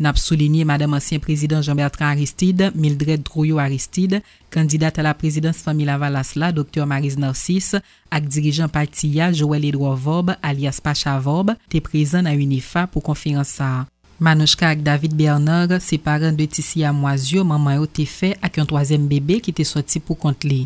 Nap soulenye madame ansyen prezident Jean-Bertrand Aristide, Mildred Drouillot Aristide, kandidat a la prezidens Femilaval Asla, Dr. Maryse Narcisse, ak dirijan patiya Joël Edouard Vorbe, alias Pacha Vorbe, te prezen a UNIFA pou konferans sa. Manouchka ak David Bernard, se paran de Tissier Moiseau, maman yo te fe ak yon toazen bebe ki te soti pou kont li.